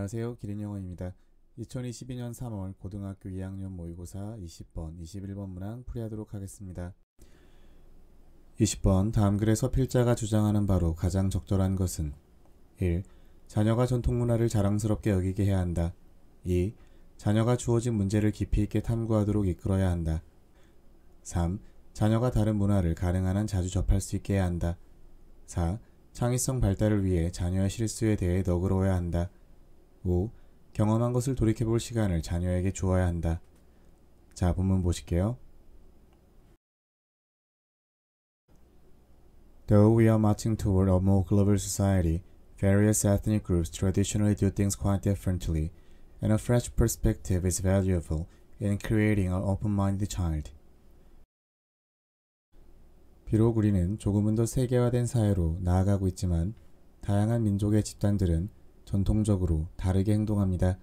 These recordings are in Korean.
안녕하세요. 기린영어입니다. 2022년 3월 고등학교 2학년 모의고사 20번, 21번 문항 풀이하도록 하겠습니다. 20번 다음 글에서 필자가 주장하는 바로 가장 적절한 것은 1. 자녀가 전통 문화를 자랑스럽게 여기게 해야 한다. 2. 자녀가 주어진 문제를 깊이 있게 탐구하도록 이끌어야 한다. 3. 자녀가 다른 문화를 가능한 한 자주 접할 수 있게 해야 한다. 4. 창의성 발달을 위해 자녀의 실수에 대해 너그러워야 한다. 5. 경험한 것을 돌이켜볼 시간을 자녀에게 주어야 한다. 자, 본문 보실게요. Though we are marching toward a more global society, various ethnic groups traditionally do things quite differently, and a fresh perspective is valuable in creating an open-minded child. 비록 우리는 조금은 더 세계화된 사회로 나아가고 있지만 다양한 민족의 집단들은 전통적으로 다르게 행동합니다.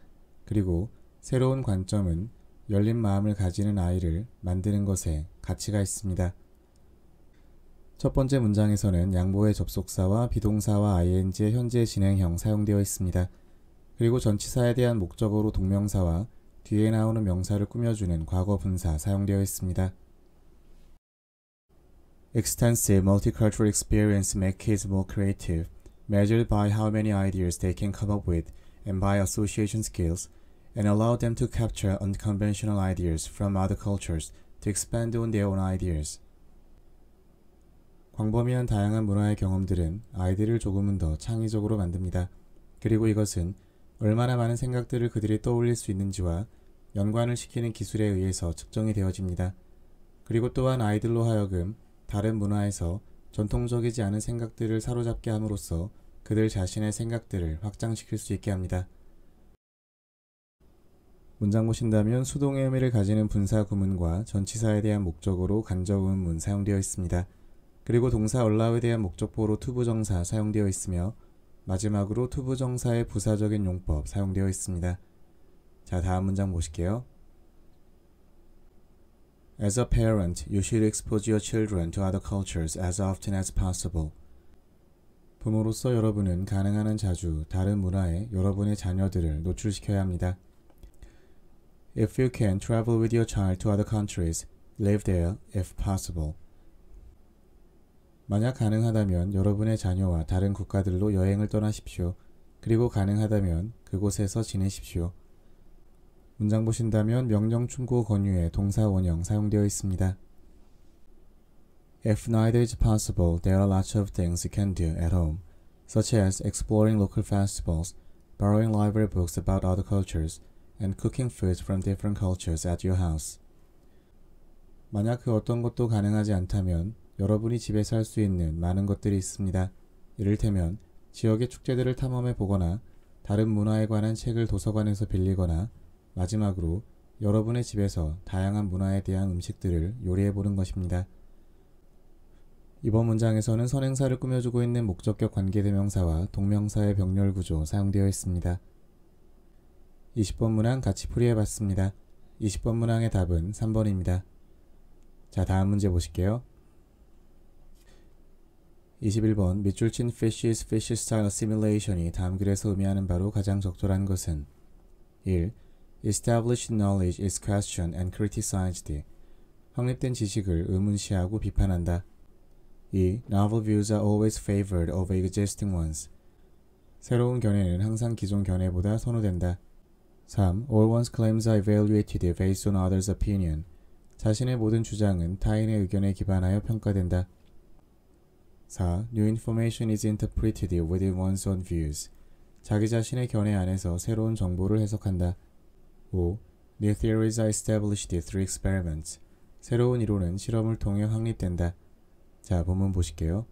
그리고 새로운 관점은 열린 마음을 가지는 아이를 만드는 것에 가치가 있습니다. 첫 번째 문장에서는 양보의 접속사와 비동사와 ing의 현재 진행형 사용되어 있습니다. 그리고 전치사에 대한 목적으로 동명사와 뒤에 나오는 명사를 꾸며주는 과거 분사 사용되어 있습니다. Extensive multicultural experience make s more creative. measured by how many ideas they can come up with and by association skills, and allow them to capture unconventional ideas from other cultures to expand on their own ideas. 광범위한 다양한 문화의 경험들은 아이들을 조금은 더 창의적으로 만듭니다. 그리고 이것은 얼마나 많은 생각들을 그들이 떠올릴 수 있는지와 연관을 시키는 기술에 의해서 측정이 되어집니다. 그리고 또한 아이들로 하여금 다른 문화에서 전통적이지 않은 생각들을 사로잡게 함으로써 그들 자신의 생각들을 확장시킬 수 있게 합니다. 문장 보신다면 수동의 의미를 가지는 분사 구문과 전치사에 대한 목적으로 간접 의문 사용되어 있습니다. 그리고 동사 얼라우에 대한 목적보로 투부정사 사용되어 있으며 마지막으로 투부정사의 부사적인 용법 사용되어 있습니다. 자 다음 문장 보실게요. As a parent, you should expose your children to other cultures as often as possible. 부모로서 여러분은 가능한 한 자주 다른 문화에 여러분의 자녀들을 노출시켜야 합니다. If you can travel with your child to other countries, live there if possible. 만약 가능하다면 여러분의 자녀와 다른 국가들로 여행을 떠나십시오. 그리고 가능하다면 그곳에서 지내십시오. 문장 보신다면 명령 충고 권유에 동사 원형 사용되어 있습니다. If neither is possible, there are lots of things you can do at home, such as exploring local festivals, borrowing library books about other cultures, and cooking foods from different cultures at your house. 만약 그 어떤 것도 가능하지 않다면 여러분이 집에서 할 수 있는 많은 것들이 있습니다. 이를테면 지역의 축제들을 탐험해 보거나 다른 문화에 관한 책을 도서관에서 빌리거나 마지막으로 여러분의 집에서 다양한 문화에 대한 음식들을 요리해 보는 것입니다. 이번 문장에서는 선행사를 꾸며주고 있는 목적격 관계대명사와 동명사의 병렬 구조 사용되어 있습니다. 20번 문항 같이 풀이해 봤습니다. 20번 문항의 답은 3번입니다. 자, 다음 문제 보실게요. 21번 밑줄 친 Fish's Fish Style Assimilation이 다음 글에서 의미하는 바로 가장 적절한 것은 1. Established knowledge is questioned and criticized. 확립된 지식을 의문시하고 비판한다. 2. Novel views are always favored over existing ones. 새로운 견해는 항상 기존 견해보다 선호된다. 3. All one's claims are evaluated based on others' opinion. 자신의 모든 주장은 타인의 의견에 기반하여 평가된다. 4. New information is interpreted within one's own views. 자기 자신의 견해 안에서 새로운 정보를 해석한다. 5. New theories are established through experiments. 새로운 이론은 실험을 통해 확립된다. 자, 본문 보실게요.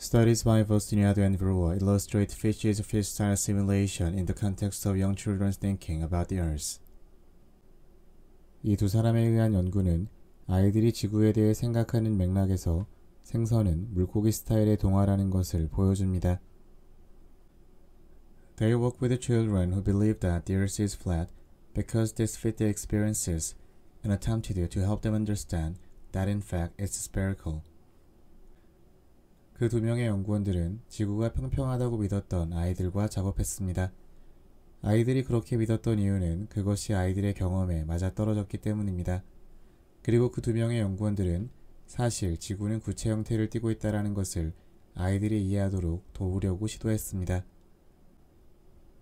Studies by Vostiniado and Verua illustrate features of fish style simulation in the context of young children's thinking about the Earth. 이 두 사람에 의한 연구는 아이들이 지구에 대해 생각하는 맥락에서 생선은 물고기 스타일의 동화라는 것을 보여줍니다. They work with the children who believe that the earth is flat because this f i t their experiences and attempt to do to help them understand that in fact it's spherical. 그 두 명의 연구원들은 지구가 평평하다고 믿었던 아이들과 작업했습니다. 아이들이 그렇게 믿었던 이유는 그것이 아이들의 경험에 맞아떨어졌기 때문입니다. 그리고 그 두 명의 연구원들은 사실 지구는 구체 형태를 띠고 있다는 것을 아이들이 이해하도록 도우려고 시도했습니다.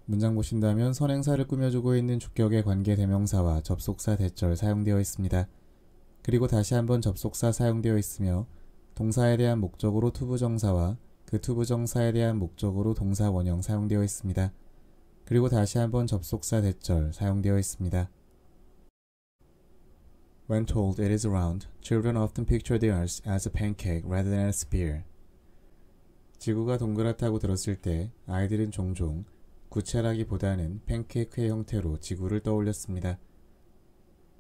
문장 보신다면 선행사를 꾸며주고 있는 주격의 관계 대명사와 접속사 대절 사용되어 있습니다. 그리고 다시 한번 접속사 사용되어 있으며 동사에 대한 목적으로 투부정사와 그 투부정사에 대한 목적으로 동사 원형 사용되어 있습니다. 그리고 다시 한번 접속사 대절 사용되어 있습니다. When told it is round, children often picture the earth as a pancake rather than a spear. 지구가 동그랗다고 들었을 때 아이들은 종종 구체라기보다는 팬케이크의 형태로 지구를 떠올렸습니다.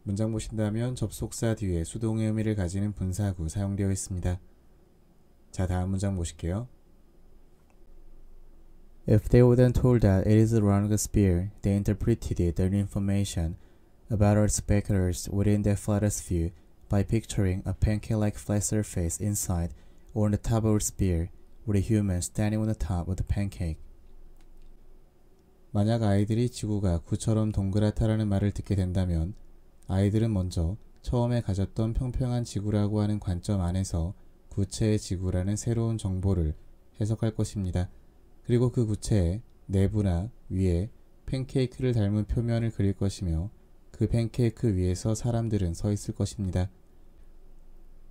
문장 보신다면 접속사 뒤에 수동의 의미를 가지는 분사구 사용되어 있습니다. 자, 다음 문장 보실게요. If they were then told that it is around a sphere, they interpreted their information about our speculars within their photosphere by picturing a pancake-like flat surface inside or on the top of a sphere, with a human standing on the top of the pancake. 만약 아이들이 지구가 구처럼 동그랗다라는 말을 듣게 된다면 아이들은 먼저 처음에 가졌던 평평한 지구라고 하는 관점 안에서 구체의 지구라는 새로운 정보를 해석할 것입니다. 그리고 그 구체의 내부나 위에 팬케이크를 닮은 표면을 그릴 것이며 그 팬케이크 위에서 사람들은 서 있을 것입니다.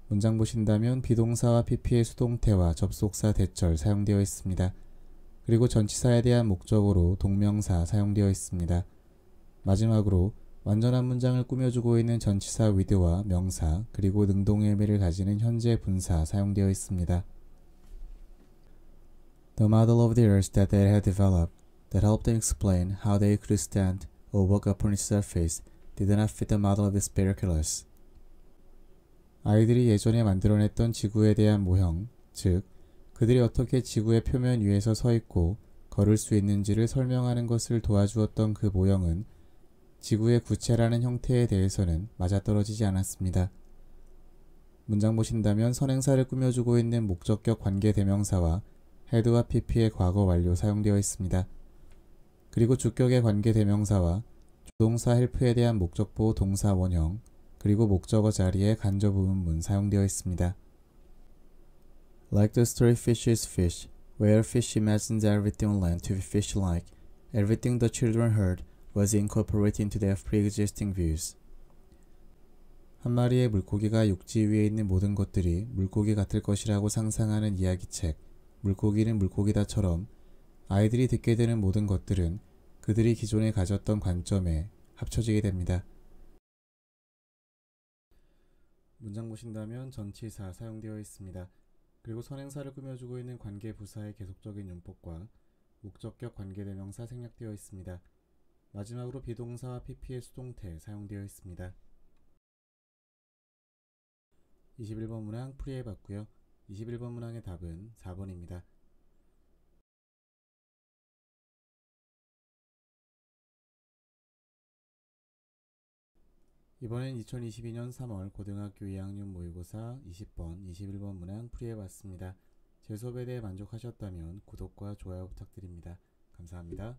문장 보신다면 비동사와 pp의 수동태와 접속사 대절 사용되어 있습니다. 그리고 전치사에 대한 목적으로 동명사 사용되어 있습니다. 마지막으로 완전한 문장을 꾸며주고 있는 전치사 위드와 명사 그리고 능동의 의미를 가지는 현재 분사 사용되어 있습니다. The model of the earth that they had developed that helped them explain how they could stand or walk upon its surface did not fit the model of the spiraculus. 아이들이 예전에 만들어냈던 지구에 대한 모형, 즉 그들이 어떻게 지구의 표면 위에서 서 있고 걸을 수 있는지를 설명하는 것을 도와주었던 그 모형은 지구의 구체라는 형태에 대해서는 맞아떨어지지 않았습니다. 문장 보신다면 선행사를 꾸며주고 있는 목적격 관계 대명사와 헤드와 pp의 과거 완료 사용되어 있습니다. 그리고 주격의 관계 대명사와 조동사 헬프에 대한 목적보 호 동사 원형, 그리고 목적어 자리에 간접 의문문 사용되어 있습니다. Like the story Fish is Fish, where Fish imagines everything on land to be fish-like, everything the children heard was incorporated into their pre-existing views. 한 마리의 물고기가 육지 위에 있는 모든 것들이 물고기 같을 것이라고 상상하는 이야기책 물고기는 물고기다처럼 아이들이 듣게 되는 모든 것들은 그들이 기존에 가졌던 관점에 합쳐지게 됩니다. 문장 보신다면 전치사 사용되어 있습니다. 그리고 선행사를 꾸며주고 있는 관계 부사의 계속적인 용법과 목적격 관계대명사 생략되어 있습니다. 마지막으로 비동사와 pp의 수동태 사용되어 있습니다. 21번 문항 풀이해 봤고요. 21번 문항의 답은 4번입니다. 이번엔 2022년 3월 고등학교 2학년 모의고사 20번, 21번 문항 풀이해봤습니다. 제 수업에 대해 만족하셨다면 구독과 좋아요 부탁드립니다. 감사합니다.